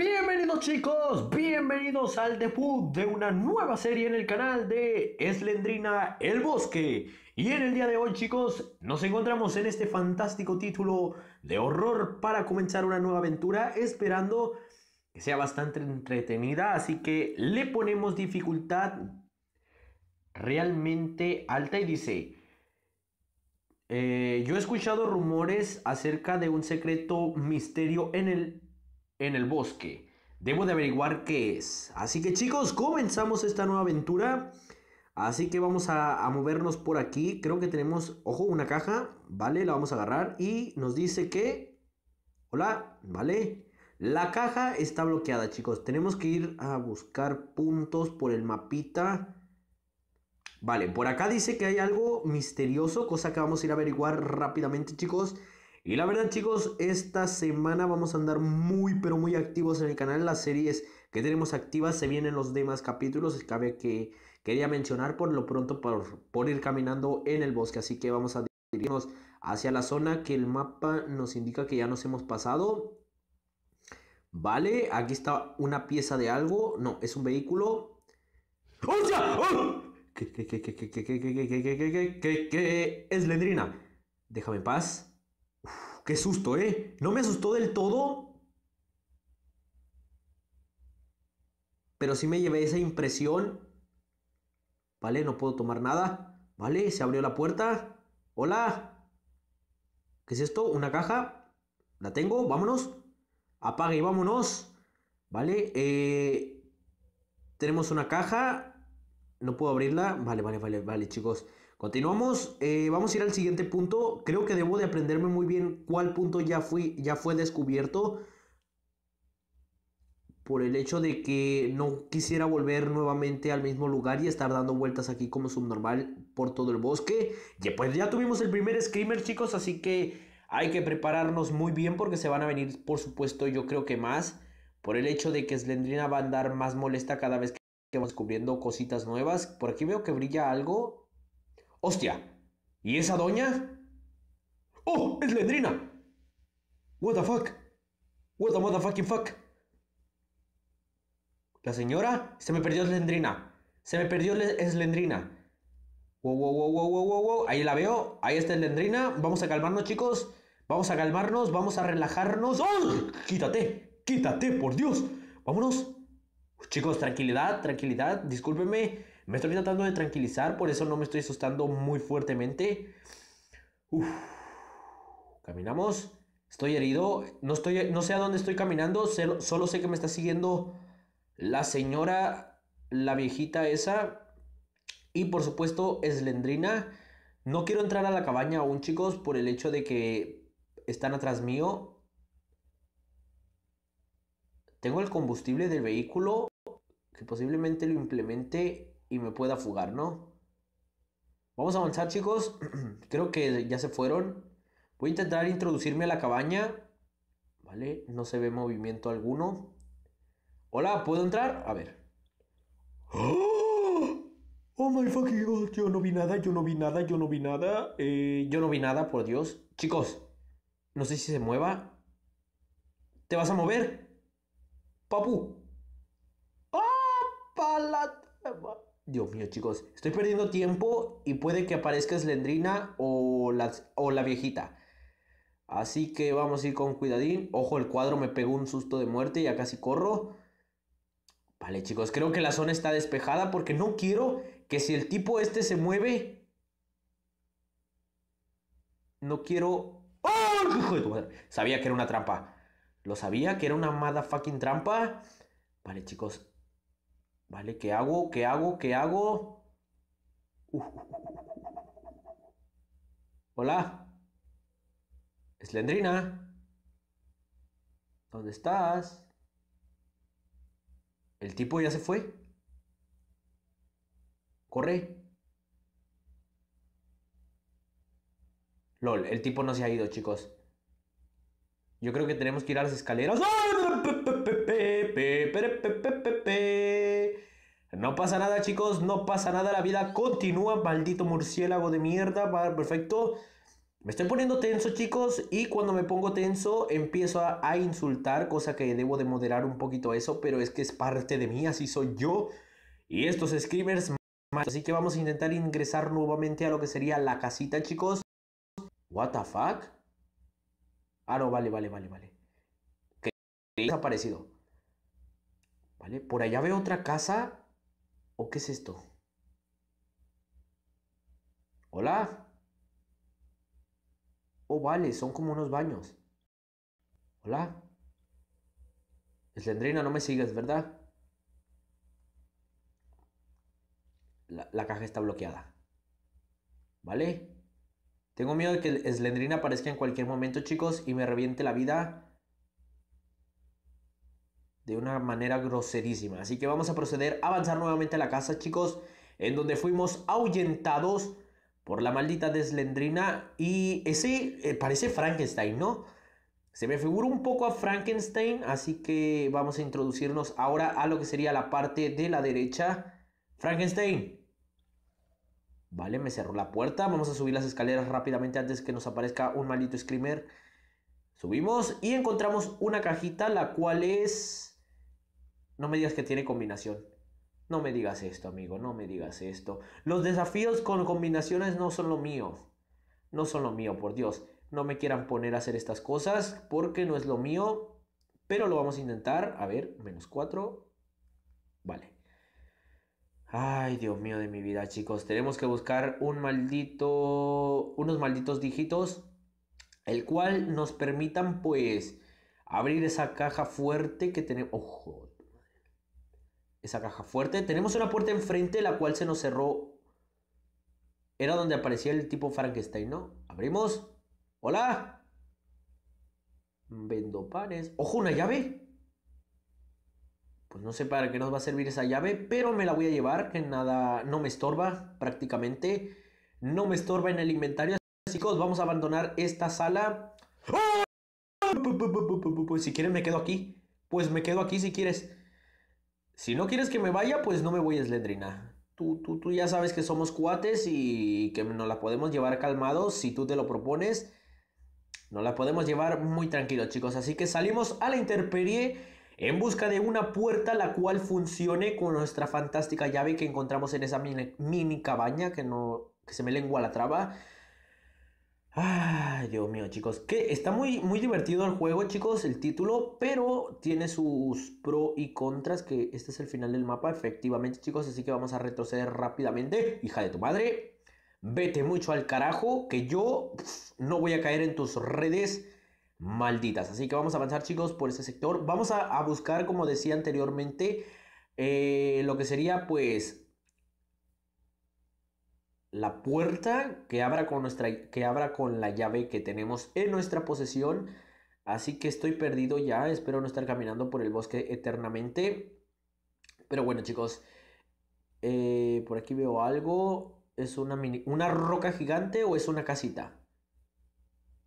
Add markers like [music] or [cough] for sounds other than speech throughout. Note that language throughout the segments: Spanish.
Bienvenidos chicos, bienvenidos al debut de una nueva serie en el canal de Eslendrina el Bosque. Y en el día de hoy chicos nos encontramos en este fantástico título de horror para comenzar una nueva aventura esperando que sea bastante entretenida. Así que le ponemos dificultad realmente alta y dice... Eh, yo he escuchado rumores acerca de un secreto misterio en el en el bosque. Debo de averiguar qué es. Así que chicos, comenzamos esta nueva aventura. Así que vamos a, movernos por aquí. Creo que tenemos, ojo, una caja. Vale, la vamos a agarrar. Y nos dice que... Hola, vale. La caja está bloqueada, chicos. Tenemos que ir a buscar puntos por el mapita. Vale, por acá dice que hay algo misterioso, cosa que vamos a ir a averiguar rápidamente, chicos. Y la verdad chicos, esta semana vamos a andar muy pero muy activos en el canal. Las series que tenemos activas se vienen los demás capítulos. Cabe que quería mencionar por lo pronto por, ir caminando en el bosque. Así que vamos a dirigirnos hacia la zona que el mapa nos indica que ya nos hemos pasado. Vale, aquí está una pieza de algo. No, es un vehículo. ¡Hostia! ¡Oh! ¿Qué, qué, qué, qué, qué, qué, qué, qué, qué, qué, qué, qué, qué, qué susto, ¿eh? No me asustó del todo. Pero sí me llevé esa impresión. Vale, no puedo tomar nada. Vale, se abrió la puerta. Hola. ¿Qué es esto? ¿Una caja? ¿La tengo? Vámonos. Apague y vámonos. Vale, eh, tenemos una caja. No puedo abrirla. Vale, vale, vale, vale, chicos. Continuamos, eh, vamos a ir al siguiente punto. Creo que debo de aprenderme muy bien cuál punto ya, fui, ya fue descubierto por el hecho de que no quisiera volver nuevamente al mismo lugar y estar dando vueltas aquí como subnormal por todo el bosque. Y pues ya tuvimos el primer screamer, chicos, así que hay que prepararnos muy bien porque se van a venir, por supuesto, yo creo que más. Por el hecho de que Slendrina va a andar más molesta cada vez que vamos descubriendo cositas nuevas. Por aquí veo que brilla algo. Hostia. ¿Y esa doña? ¡Oh! ¡Es Lendrina! What the fuck? What the motherfucking fuck? La señora se me perdió lendrina Se me perdió lendrina. Wow, wow, wow, wow, wow, wow, Ahí la veo. Ahí está Lendrina. Vamos a calmarnos, chicos. Vamos a calmarnos. Vamos a relajarnos. ¡Oh! Quítate. Quítate, por Dios. Vámonos. Chicos, tranquilidad, tranquilidad. Discúlpenme. Me estoy tratando de tranquilizar, por eso no me estoy asustando muy fuertemente. Caminamos. Estoy herido. No, estoy, no sé a dónde estoy caminando. Solo sé que me está siguiendo la señora, la viejita esa. Y por supuesto, Slendrina. No quiero entrar a la cabaña aún, chicos, por el hecho de que están atrás mío. Tengo el combustible del vehículo que posiblemente lo implemente y me pueda fugar, ¿no? Vamos a avanzar, chicos. [clears throat] Creo que ya se fueron. Voy a intentar introducirme a la cabaña. Vale, no se ve movimiento alguno. Hola, ¿puedo entrar? A ver. ¡Oh! oh my fucking god, yo no vi nada, yo no vi nada, yo no vi nada. Eh, yo no vi nada, por Dios. Chicos, no sé si se mueva. ¿Te vas a mover? Papu. ¡Ah! ¡Oh, Dios mío, chicos, estoy perdiendo tiempo y puede que aparezca Slendrina o la, o la viejita. Así que vamos a ir con cuidadín. Ojo, el cuadro me pegó un susto de muerte, y ya casi corro. Vale, chicos, creo que la zona está despejada porque no quiero que si el tipo este se mueve... No quiero... ¡Oh! Sabía que era una trampa. Lo sabía que era una fucking trampa. Vale, chicos, Vale, ¿qué hago? ¿Qué hago? ¿Qué hago? Hola. Eslendrina. ¿Dónde estás? El tipo ya se fue. Corre. LOL, el tipo no se ha ido, chicos. Yo creo que tenemos que ir a las escaleras. No pasa nada, chicos, no pasa nada. La vida continúa, maldito murciélago de mierda. Perfecto. Me estoy poniendo tenso, chicos, y cuando me pongo tenso empiezo a, insultar, cosa que debo de moderar un poquito eso, pero es que es parte de mí, así soy yo. Y estos screamers Así que vamos a intentar ingresar nuevamente a lo que sería la casita, chicos. What the fuck? Ah, no, vale, vale, vale, vale. Que desaparecido. Vale, por allá veo otra casa ¿O qué es esto? Hola. O oh, vale, son como unos baños. Hola. Slendrina, no me sigas, ¿verdad? La, caja está bloqueada. ¿Vale? Tengo miedo de que Slendrina aparezca en cualquier momento, chicos, y me reviente la vida de una manera groserísima. Así que vamos a proceder a avanzar nuevamente a la casa, chicos, en donde fuimos ahuyentados por la maldita deslendrina. Y ese eh, parece Frankenstein, ¿no? Se me figura un poco a Frankenstein, así que vamos a introducirnos ahora a lo que sería la parte de la derecha. Frankenstein. Vale, me cerró la puerta. Vamos a subir las escaleras rápidamente antes que nos aparezca un maldito screamer. Subimos y encontramos una cajita, la cual es... No me digas que tiene combinación. No me digas esto, amigo, no me digas esto. Los desafíos con combinaciones no son lo mío. No son lo mío, por Dios. No me quieran poner a hacer estas cosas porque no es lo mío. Pero lo vamos a intentar. A ver, menos 4. Vale. Ay, Dios mío de mi vida, chicos. Tenemos que buscar un maldito... Unos malditos dígitos. El cual nos permitan, pues... Abrir esa caja fuerte que tenemos... Ojo, esa caja fuerte. Tenemos una puerta enfrente, la cual se nos cerró. Era donde aparecía el tipo Frankenstein, ¿no? Abrimos. Hola. Vendo panes. Ojo, una llave. Pues no sé para qué nos va a servir esa llave, pero me la voy a llevar, que nada, no me estorba prácticamente. No me estorba en el inventario. Chicos, vamos a abandonar esta sala. ¡Oh! si quieres me quedo aquí. Pues me quedo aquí si quieres. Si no quieres que me vaya, pues no me voy, Slendrina. Tú, tú, tú ya sabes que somos cuates y que nos la podemos llevar calmados si tú te lo propones. Nos la podemos llevar muy tranquilos, chicos. Así que salimos a la interperie en busca de una puerta la cual funcione con nuestra fantástica llave que encontramos en esa mini, cabaña que no que se me lengua la traba. Ay, ah, Dios mío, chicos. Que está muy, muy divertido el juego, chicos, el título, pero tiene sus pro y contras, que este es el final del mapa, efectivamente, chicos, así que vamos a retroceder rápidamente. Hija de tu madre, vete mucho al carajo, que yo no voy a caer en tus redes malditas. Así que vamos a avanzar, chicos, por ese sector. Vamos a, buscar, como decía anteriormente, eh, lo que sería, pues, la puerta que abra con nuestra que abra con la llave que tenemos en nuestra posesión. Así que estoy perdido ya, espero no estar caminando por el bosque eternamente. Pero bueno, chicos, eh, por aquí veo algo. ¿Es una, mini, una roca gigante o es una casita?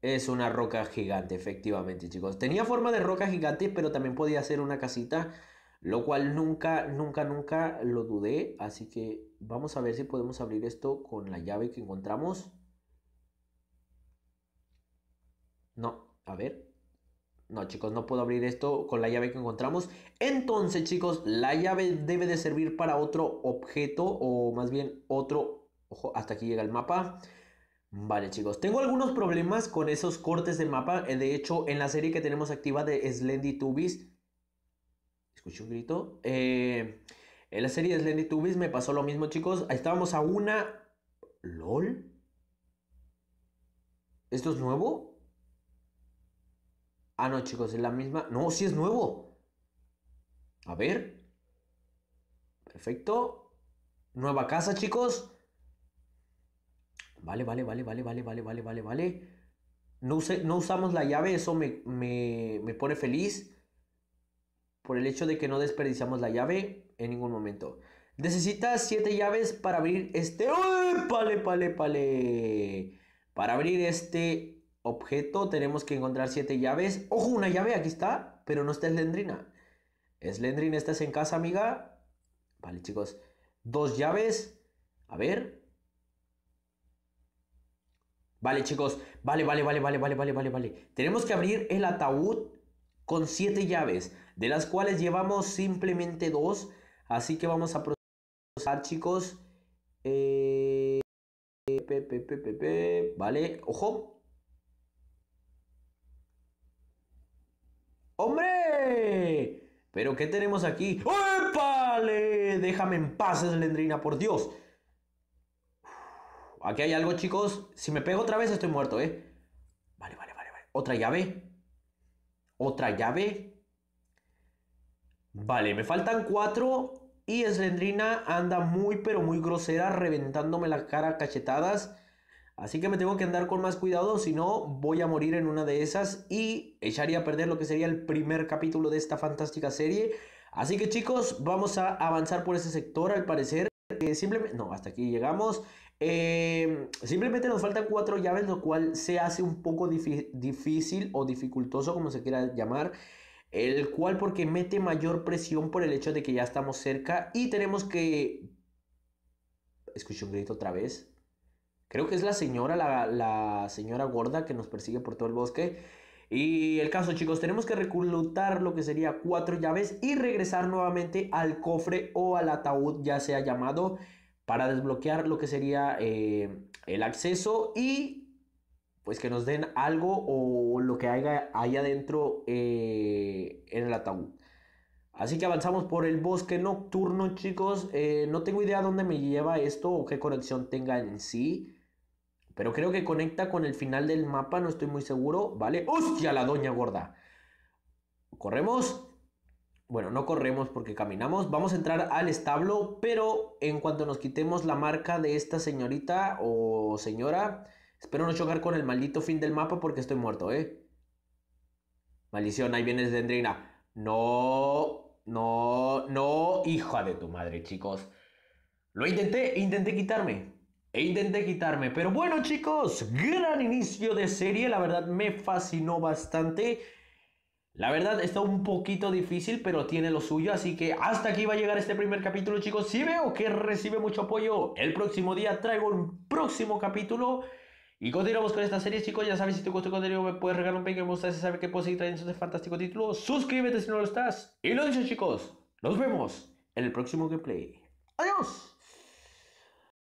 Es una roca gigante, efectivamente, chicos. Tenía forma de roca gigante, pero también podía ser una casita lo cual nunca, nunca, nunca lo dudé, así que vamos a ver si podemos abrir esto con la llave que encontramos. No, a ver. No, chicos, no puedo abrir esto con la llave que encontramos. Entonces, chicos, la llave debe de servir para otro objeto o más bien otro... Ojo, hasta aquí llega el mapa. Vale chicos, tengo algunos problemas con esos cortes de mapa, eh, de hecho en la serie que tenemos activa de Slendy Tubis Escuché un grito. Eh, en la serie de Slendy Tubis me pasó lo mismo, chicos. Ahí estábamos a una. ¿LOL? ¿Esto es nuevo? Ah, no, chicos, es la misma. No, sí es nuevo. A ver. Perfecto. Nueva casa, chicos. Vale, vale, vale, vale, vale, vale, vale, vale, vale. No, no usamos la llave, eso me, me pone feliz por el hecho de que no desperdiciamos la llave en ningún momento. Necesitas 7 llaves para abrir este... vale pale, pale, Para abrir este objeto tenemos que encontrar 7 llaves. ¡Ojo, una llave! Aquí está, pero no está Slendrina. Slendrina, estás en casa, amiga. Vale, chicos. Dos llaves. A ver. Vale, chicos. vale, vale, vale, vale, vale, vale, vale. Tenemos que abrir el ataúd con siete llaves, de las cuales llevamos simplemente dos. Así que vamos a procesar, chicos. Eh, vale, ojo. ¡Hombre! ¿Pero qué tenemos aquí? vale Déjame en paz, Slendrina, por Dios. Aquí hay algo, chicos. Si me pego otra vez, estoy muerto, ¿eh? Vale, vale, vale, vale. Otra llave otra llave. Vale, me faltan cuatro y Slendrina anda muy pero muy grosera reventándome la cara cachetadas. Así que me tengo que andar con más cuidado, si no voy a morir en una de esas y echaría a perder lo que sería el primer capítulo de esta fantástica serie. Así que chicos, vamos a avanzar por ese sector al parecer. simplemente... No, hasta aquí llegamos. Em, simplemente nos faltan cuatro llaves, lo cual se hace un poco difícil o dificultoso, como se quiera llamar. El cual porque mete mayor presión por el hecho de que ya estamos cerca y tenemos que... escucho un grito otra vez. Creo que es la señora, la, la señora gorda que nos persigue por todo el bosque. Y el caso, chicos, tenemos que reclutar lo que sería cuatro llaves y regresar nuevamente al cofre o al ataúd, ya sea llamado para desbloquear lo que sería eh, el acceso y pues que nos den algo o lo que haya, allá adentro eh, en el ataúd. Así que avanzamos por el bosque nocturno, chicos. Eh, no tengo idea dónde me lleva esto o qué conexión tenga en sí. Pero creo que conecta con el final del mapa, no estoy muy seguro. ¿Vale? ¡Hostia, la doña gorda! Corremos bueno, no corremos porque caminamos. Vamos a entrar al establo, pero en cuanto nos quitemos la marca de esta señorita o señora, espero no chocar con el maldito fin del mapa porque estoy muerto, ¿eh? Maldición, ahí viene Dendrina. No, no, no, hija de tu madre, chicos. Lo intenté, intenté quitarme. E intenté quitarme, pero bueno chicos, gran inicio de serie, la verdad me fascinó bastante. La verdad está un poquito difícil, pero tiene lo suyo, así que hasta aquí va a llegar este primer capítulo, chicos. Si veo que recibe mucho apoyo, el próximo día traigo un próximo capítulo. Y continuamos con esta serie, chicos. Ya sabes, si te gustó el contenido, me puedes regalar un pequeño me gusta. Si sabes que puedo seguir trayendo este fantástico título. Suscríbete si no lo estás. Y lo dicho, chicos. Nos vemos en el próximo gameplay. ¡Adiós!